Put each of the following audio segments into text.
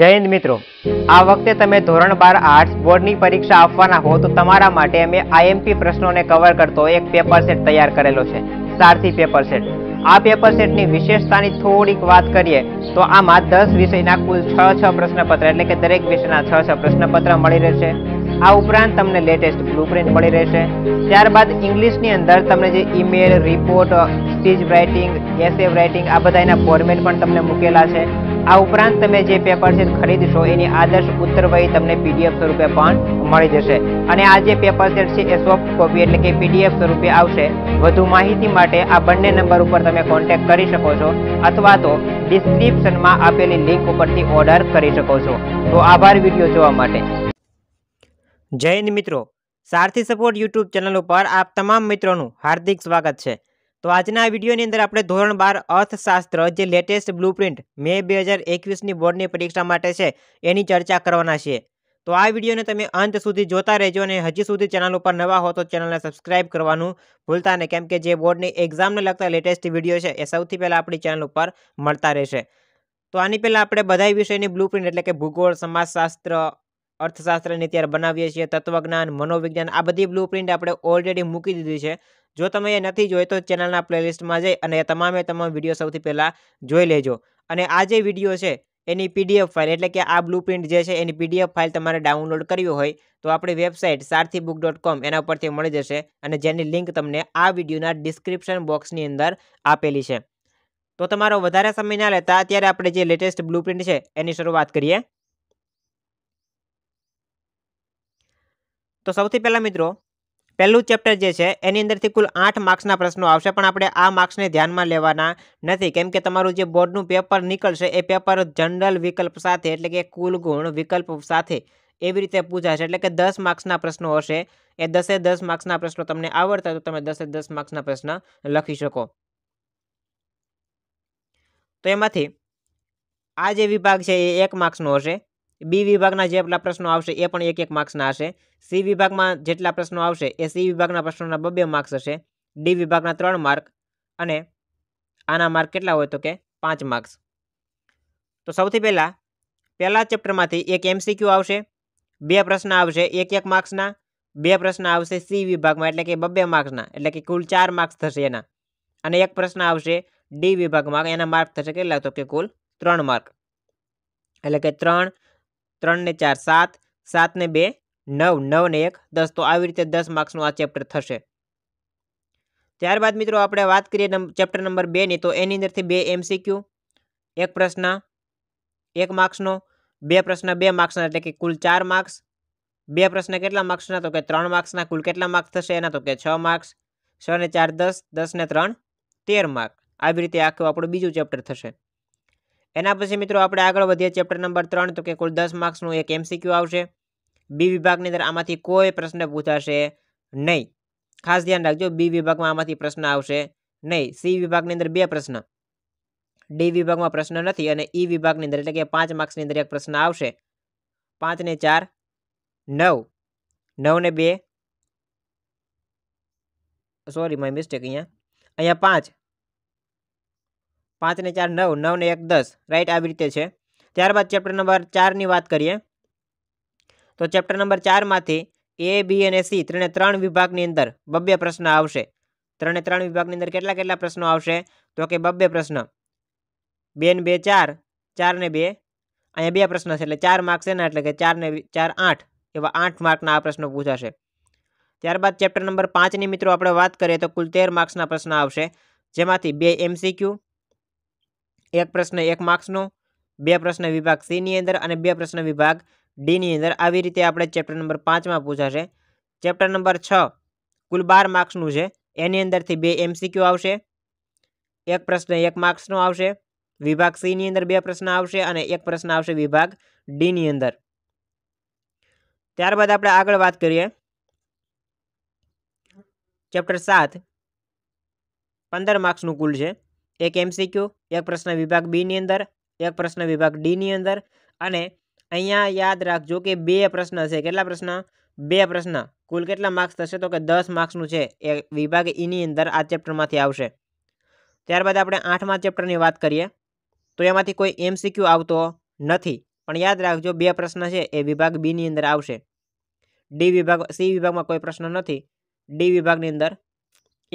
જય હિન્દ મિત્રો આ વખતે તમે ધોરણ બાર આર્ટ્સ બોર્ડની પરીક્ષા આપવાના હો તો તમારા માટે અમે આઈએમપી પ્રશ્નોને કવર કરતો એક પેપર સેટ તૈયાર કરેલો છે સારથી પેપર સેટ આ પેપર સેટની વિશેષતાની થોડીક વાત કરીએ તો આમાં દસ વિષયના કુલ છ છ પ્રશ્નપત્ર એટલે કે દરેક વિષયના છ છ પ્રશ્નપત્ર મળી રહેશે આ ઉપરાંત તમને લેટેસ્ટ બ્લુપ્રિન્ટ મળી રહેશે ત્યારબાદ ઇંગ્લિશની અંદર તમને જે email report speech writing essay writing આ બધા એના ફોર્મેટ પણ તમને મૂકેલા છે આ ઉપરાંત તમે જે પેપર શીટ ખરીદશો એની આદર્શ ઉત્તર વહી તમને પીડીએફ સ્વરૂપે પણ મળી જશે અને આ જે પેપર શીટ છે એ સોફ્ટ કોપી એટલે કે પીડીએફ સ્વરૂપે આવશે વધુ માહિતી માટે આ બંને નંબર ઉપર તમે કોન્ટેક્ટ કરી શકો છો અથવા તો ડિસ્ક્રિપ્શનમાં આપેલી લિંક ઉપરથી ઓર્ડર કરી શકો છો તો આભાર વિડીયો જોવા માટે જય મિત્રો સારથી સપોર્ટ યુટ્યુબ ચેનલ ઉપર આપ તમામ મિત્રોનું હાર્દિક સ્વાગત છે તો આજના વિડીયોની અંદર આપણે ધોરણ બાર અર્થશાસ્ત્ર જે લેટેસ્ટ બ્લુ પ્રિન્ટ મે બે હજાર એકવીસની બોર્ડની પરીક્ષા માટે છે એની ચર્ચા કરવાના છીએ તો આ વિડીયોને તમે અંત સુધી જોતા રહેજો અને હજી સુધી ચેનલ ઉપર નવા હો તો ચેનલને સબસ્ક્રાઇબ કરવાનું ભૂલતા નહીં કેમ કે જે બોર્ડની એક્ઝામને લગતા લેટેસ્ટ વિડીયો છે એ સૌથી પહેલાં આપણી ચેનલ ઉપર મળતા રહેશે તો આની પહેલાં આપણે બધા વિષયની બ્લુપ્રિન્ટ એટલે કે ભૂગોળ સમાજશાસ્ત્ર અર્થશાસ્ત્રની ત્યારે બનાવીએ છીએ તત્વજ્ઞાન મનોવિજ્ઞાન આ બધી બ્લુપ્રિન્ટ આપણે ઓલરેડી મૂકી દીધી છે જો તમે એ નથી જોઈ તો ચેનલના પ્લેલિસ્ટમાં જઈ અને તમામે તમામ વિડીયો સૌથી પહેલાં જોઈ લેજો અને આ જે વિડીયો છે એની પીડીએફ ફાઇલ એટલે કે આ બ્લુ પ્રિન્ટ જે છે એની પીડીએફ ફાઇલ તમારે ડાઉનલોડ કરવી હોય તો આપણી વેબસાઇટ સારથી બુક ડોટ કોમ એના પરથી મળી જશે અને જેની લિંક તમને આ વિડીયોના ડિસ્ક્રિપ્શન બોક્સની અંદર આપેલી છે તો તમારો વધારે સમય ના લેતા અત્યારે આપણે જે લેટેસ્ટ બ્લુ પ્રિન્ટ છે એની શરૂઆત કરીએ તો સૌથી પહેલાં મિત્રો પહેલું ચેપ્ટર જે છે એની અંદરથી કુલ આઠ માર્ક્સના પ્રશ્નો આવશે પણ આપણે આ માર્ક્સને ધ્યાનમાં લેવાના નથી કેમ કે તમારું જે બોર્ડનું પેપર નીકળશે એ પેપર જનરલ વિકલ્પ સાથે એટલે કે કુલ ગુણ વિકલ્પ સાથે એવી રીતે પૂછાશે એટલે કે દસ માર્ક્સના પ્રશ્નો હશે એ દસે દસ માર્ક્સના પ્રશ્નો તમને આવડતા તો તમે દસે દસ માર્ક્સના પ્રશ્ન લખી શકો તો એમાંથી આ જે વિભાગ છે એ એક માર્ક્સનો હશે બી વિભાગના જેટલા પ્રશ્નો આવશે એ પણ એક એક માર્ક્સના હશે સી વિભાગમાં જેટલા પ્રશ્નો આવશે એ સી વિભાગના પ્રશ્નોના બબે માર્ક્સ હશે ડી વિભાગના ત્રણ માર્ક અને આના માર્ક કેટલા હોય તો કે પાંચ માર્ક્સ તો સૌથી પહેલાં પહેલાં ચેપ્ટરમાંથી એક એમસીક્યુ આવશે બે પ્રશ્ન આવશે એક એક માર્ક્સના બે પ્રશ્ન આવશે સી વિભાગમાં એટલે કે બબ્બે માર્ક્સના એટલે કે કુલ ચાર માર્ક્સ થશે એના અને એક પ્રશ્ન આવશે ડી વિભાગમાં એના માર્ક થશે કેટલા તો કે કુલ ત્રણ માર્ક એટલે કે ત્રણ ત્રણને ચાર સાત સાતને બે નવ નવને એક દસ તો આવી રીતે દસ માર્ક્સનું આ ચેપ્ટર થશે ત્યારબાદ મિત્રો આપણે વાત કરીએ ચેપ્ટર નંબર બેની તો એની અંદરથી બે એમસીક્યુ એક પ્રશ્ન એક માર્ક્સનો બે પ્રશ્ન બે માર્ક્સના એટલે કે કુલ ચાર માર્ક્સ બે પ્રશ્ન કેટલા માર્ક્સના તો કે ત્રણ માર્ક્સના કુલ કેટલા માર્ક્સ થશે એના તો કે છ માર્ક્સ છ ને ચાર દસ દસ ને ત્રણ તેર માર્ક આવી રીતે આખું આપણું બીજું ચેપ્ટર થશે એના પછી મિત્રો આપણે આગળ વધીએ ચેપ્ટર નંબર ત્રણ તો કે કુલ દસ માર્ક્સનું એક એમસીક્યુ આવશે બી વિભાગની અંદર આમાંથી કોઈ પ્રશ્ન પૂછાશે નહીં ખાસ ધ્યાન રાખજો બી વિભાગમાં આમાંથી પ્રશ્ન આવશે નહીં સી વિભાગની અંદર બે પ્રશ્ન ડી વિભાગમાં પ્રશ્ન નથી અને ઈ e વિભાગની અંદર એટલે કે પાંચ માર્ક્સની અંદર એક પ્રશ્ન આવશે પાંચને ચાર નવ નવને બે સોરી માય મિસ્ટેક અહીંયા અહીંયા પાંચ પાંચને ચાર નવ નવને એક દસ રાઈટ આવી રીતે છે ત્યારબાદ ચેપ્ટર નંબર ચારની વાત કરીએ તો ચેપ્ટર નંબર ચારમાંથી એ બી અને સી ત્રણે ત્રણ વિભાગની અંદર બબ્બે પ્રશ્ન આવશે ત્રણે ત્રણ વિભાગની અંદર કેટલા કેટલા પ્રશ્નો આવશે તો કે બબ્બે પ્રશ્ન બે ને બે ચાર ચાર ને બે અહીંયા બે પ્રશ્ન છે એટલે ચાર માર્ક છે ને એટલે કે ચાર ને ચાર આઠ એવા આઠ માર્કના આ પ્રશ્નો પૂછાશે ત્યારબાદ ચેપ્ટર નંબર પાંચની મિત્રો આપણે વાત કરીએ તો કુલ તેર માર્ક્સના પ્રશ્ન આવશે જેમાંથી બે એમસીક્યુ એક પ્રશ્ન એક માર્ક્સનો બે પ્રશ્ન વિભાગ સીની અંદર અને બે પ્રશ્ન વિભાગ ડીની અંદર આવી રીતે આપણે ચેપ્ટર નંબર પાંચમાં પૂછાશે ચેપ્ટર નંબર છ કુલ બાર માર્ક્સનું છે એની અંદરથી બે એમસીક્યુ આવશે એક પ્રશ્ન એક માર્ક્સનો આવશે વિભાગ સીની અંદર બે પ્રશ્ન આવશે અને એક પ્રશ્ન આવશે વિભાગ ડીની અંદર ત્યારબાદ આપણે આગળ વાત કરીએ ચેપ્ટર સાત પંદર માર્ક્સનું કુલ છે એક એમસીક્યુ એક પ્રશ્ન વિભાગ બીની અંદર એક પ્રશ્ન વિભાગ ડીની અંદર અને અહીંયા યાદ રાખજો કે બે પ્રશ્ન છે કેટલા પ્રશ્ન બે પ્રશ્ન કુલ કેટલા માર્ક્સ થશે તો કે દસ માર્ક્સનું છે એ વિભાગ ઈની e અંદર આ ચેપ્ટરમાંથી આવશે ત્યારબાદ આપણે આઠમા ચેપ્ટરની વાત કરીએ તો એમાંથી કોઈ એમસીક્યુ આવતો નથી પણ યાદ રાખજો બે પ્રશ્ન છે એ વિભાગ બીની અંદર આવશે ડી વિભાગ સી વિભાગમાં કોઈ પ્રશ્ન નથી ડી વિભાગની અંદર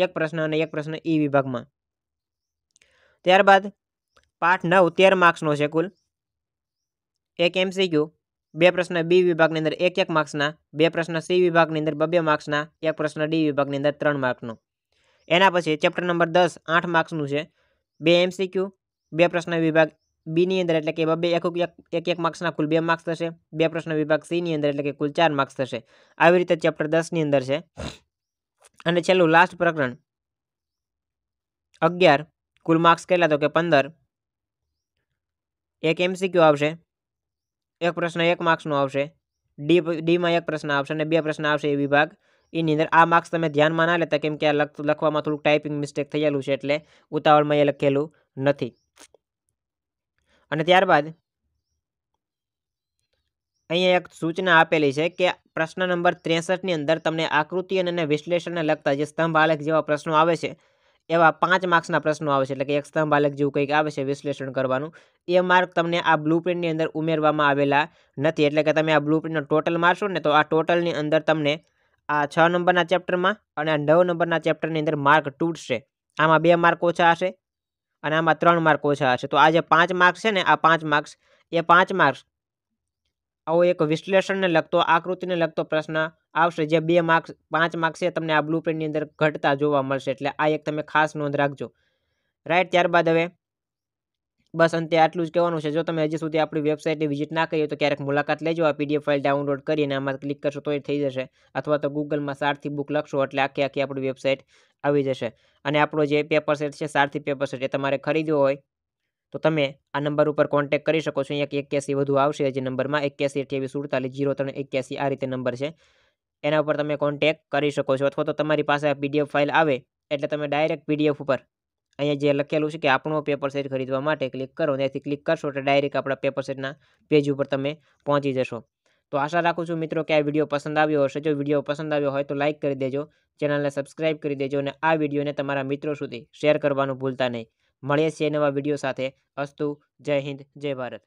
એક પ્રશ્ન અને એક પ્રશ્ન ઈ e વિભાગમાં ત્યારબાદ પાઠ નવ તેર માર્ક્સનો છે કુલ એક એમસીક્યુ બે પ્રશ્ન બી વિભાગની અંદર એક એક માર્ક્સના બે પ્રશ્ન સી વિભાગની અંદર બે માર્ક્સના એક પ્રશ્ન ડી વિભાગની અંદર ત્રણ માર્ક્સનો એના પછી ચેપ્ટર નંબર દસ આઠ માર્ક્સનું છે બે એમસીક્યુ બે પ્રશ્ન વિભાગ બીની અંદર એટલે કે બબે એક એક એક માર્ક્સના કુલ બે માર્ક્સ થશે બે પ્રશ્ન વિભાગ સીની અંદર એટલે કે કુલ ચાર માર્ક્સ થશે આવી રીતે ચેપ્ટર દસની અંદર છે અને છેલ્લું લાસ્ટ પ્રકરણ અગિયાર કુલ માર્ક્સ કેટલા તો કે પંદર એક એમસીક્યુ આવશે એક પ્રશ્ન એક માર્ક્સનો આવશે ડી ડીમાં એક પ્રશ્ન આવશે અને બે પ્રશ્ન આવશે એ વિભાગ એની અંદર આ માર્ક્સ તમે ધ્યાનમાં ના લેતા કેમ કે આ લખવામાં થોડુંક ટાઈપિંગ મિસ્ટેક થયેલું છે એટલે ઉતાવળમાં એ લખેલું નથી અને ત્યારબાદ અહીંયા એક સૂચના આપેલી છે કે પ્રશ્ન નંબર ત્રેસઠની અંદર તમને આકૃતિ અને વિશ્લેષણને લગતા જે સ્તંભ આલેખ જેવા પ્રશ્નો આવે છે એવા પાંચ માર્ક્સના પ્રશ્નો આવે છે એટલે કે એક સ્તંભાલક જેવું કંઈક આવે છે વિશ્લેષણ કરવાનું એ માર્ક તમને આ બ્લુ પ્રિન્ટની અંદર ઉમેરવામાં આવેલા નથી એટલે કે તમે આ બ્લુ પ્રિન્ટનો ટોટલ મારશો ને તો આ ટોટલની અંદર તમને આ છ નંબરના ચેપ્ટરમાં અને આ નવ નંબરના ચેપ્ટરની અંદર માર્ક તૂટશે આમાં બે માર્ક ઓછા હશે અને આમાં ત્રણ માર્ક ઓછા હશે તો આ જે પાંચ માર્ક્સ છે ને આ પાંચ માર્ક્સ એ પાંચ માર્ક્સ આવો એક વિશ્લેષણને લગતો આકૃતિને લગતો પ્રશ્ન આવશે જે બે માર્ક્સ પાંચ માર્ક્સ છે તમને આ બ્લુ પ્રિન્ટની અંદર ઘટતા જોવા મળશે એટલે આ એક તમે ખાસ નોંધ રાખજો રાઈટ ત્યારબાદ હવે બસ અંતે આટલું જ કહેવાનું છે જો તમે હજી સુધી આપણી વેબસાઇટની વિઝિટ ના કરી તો ક્યારેક મુલાકાત લેજો આ પીડીએફ ફાઇલ ડાઉનલોડ કરીને આમાં ક્લિક કરશો તો એ થઈ જશે અથવા તો ગૂગલમાં સારથી બુક લખશો એટલે આખી આખી આપણી વેબસાઇટ આવી જશે અને આપણો જે પેપર સેટ છે સારથી પેપર સેટ એ તમારે ખરીદવો હોય તો તમે આ નંબર ઉપર કોન્ટેક કરી શકો છો અહીંયા એક્યાસી વધુ આવશે જે નંબરમાં એક્યાસી અઠ્યાવીસ સુડતાલીસ જીરો ત્રણ એક્યાસી આ રીતે નંબર છે એના ઉપર તમે કોન્ટેક કરી શકો છો અથવા તો તમારી પાસે પીડીએફ ફાઇલ આવે એટલે તમે ડાયરેક્ટ પીડીએફ ઉપર અહીંયા જે લખેલું છે કે આપણું પેપર સેટ ખરીદવા માટે ક્લિક કરો ત્યાંથી ક્લિક કરશો એટલે ડાયરેક્ટ આપણા પેપર સેટના પેજ ઉપર તમે પહોંચી જશો તો આશા રાખું છું મિત્રો કે આ વિડીયો પસંદ આવ્યો હશે જો વિડીયો પસંદ આવ્યો હોય તો લાઇક કરી દેજો ચેનલને સબસ્ક્રાઇબ કરી દેજો અને આ વિડીયોને તમારા મિત્રો સુધી શેર કરવાનું ભૂલતા નહીં મળીએ છીએ નવા વિડીયો સાથે અસ્તુ જય હિન્દ જય ભારત